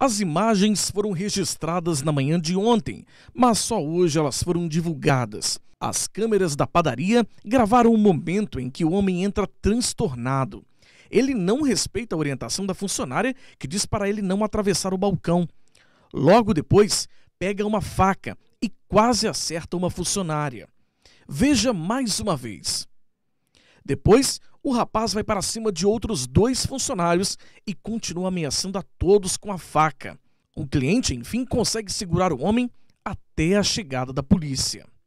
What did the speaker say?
As imagens foram registradas na manhã de ontem, mas só hoje elas foram divulgadas. As câmeras da padaria gravaram o momento em que o homem entra transtornado. Ele não respeita a orientação da funcionária que diz para ele não atravessar o balcão. Logo depois, pega uma faca e quase acerta uma funcionária. Veja mais uma vez. Depois, o rapaz vai para cima de outros dois funcionários e continua ameaçando a todos com a faca. Um cliente, enfim, consegue segurar o homem até a chegada da polícia.